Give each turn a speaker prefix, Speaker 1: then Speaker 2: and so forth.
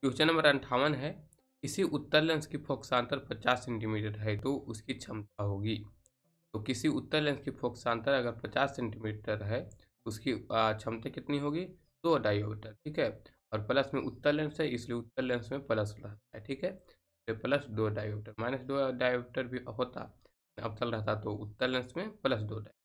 Speaker 1: question number अंठावन है किसी उत्तर लेंस की फोक्सांतर 50 सेंटीमीटर है तो उसकी क्षमता होगी तो किसी उत्तर लेंस की फोक्सांतर अगर 50 सेंटीमीटर है तो उसकी क्षमता कितनी होगी दो डायोमीटर ठीक है और प्लस में उत्तर लेंस है इसलिए उत्तर लेंस में प्लस रहता है ठीक है तो प्लस दो डायोमीटर माइनस दो डायोमीटर भी होता अबतल रहता तो उत्तर लेंस में प्लस दो डायोमीटर